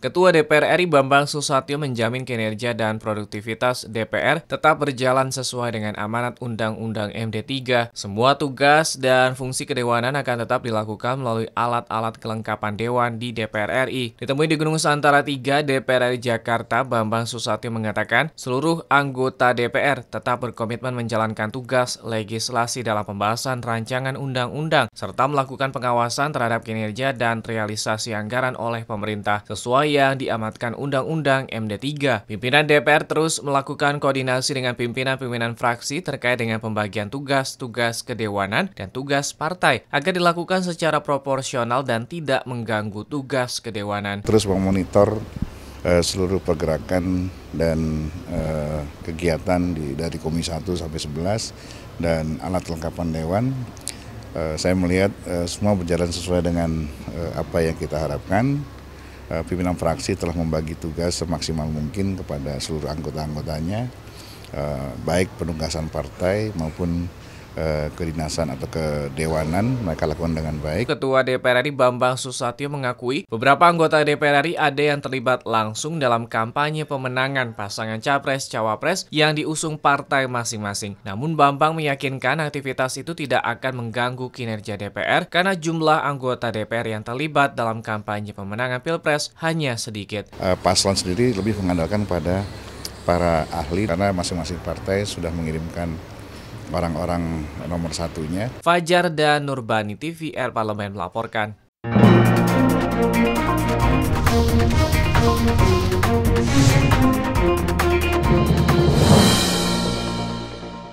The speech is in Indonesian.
Ketua DPR RI Bambang Susatyo menjamin kinerja dan produktivitas DPR tetap berjalan sesuai dengan amanat Undang-Undang MD3. Semua tugas dan fungsi kedewanan akan tetap dilakukan melalui alat-alat kelengkapan dewan di DPR RI. Ditemui di Gunung Santara 3 DPR RI Jakarta, Bambang Susatyo mengatakan seluruh anggota DPR tetap berkomitmen menjalankan tugas legislasi dalam pembahasan rancangan undang-undang serta melakukan pengawasan terhadap kinerja dan realisasi anggaran oleh pemerintah sesuai yang diamatkan Undang-Undang MD3. Pimpinan DPR terus melakukan koordinasi dengan pimpinan-pimpinan fraksi terkait dengan pembagian tugas-tugas kedewanan dan tugas partai agar dilakukan secara proporsional dan tidak mengganggu tugas kedewanan. Terus memonitor eh, seluruh pergerakan dan eh, kegiatan di, dari Komisi 1 sampai 11 dan alat lengkapan dewan eh, saya melihat eh, semua berjalan sesuai dengan apa yang kita harapkan. Eh, pimpinan fraksi telah membagi tugas semaksimal mungkin kepada seluruh anggota-anggotanya, eh, baik penugasan partai maupun Eh, kedinasan atau kedewanan mereka lakukan dengan baik. Ketua DPR RI Bambang Susatyo mengakui beberapa anggota DPR RI ada yang terlibat langsung dalam kampanye pemenangan pasangan capres-cawapres yang diusung partai masing-masing. Namun Bambang meyakinkan aktivitas itu tidak akan mengganggu kinerja DPR karena jumlah anggota DPR yang terlibat dalam kampanye pemenangan Pilpres hanya sedikit. Eh, paslon sendiri lebih mengandalkan pada para ahli karena masing-masing partai sudah mengirimkan orang-orang nomor satunya. Fajar dan Nurbani TVR Parlemen melaporkan.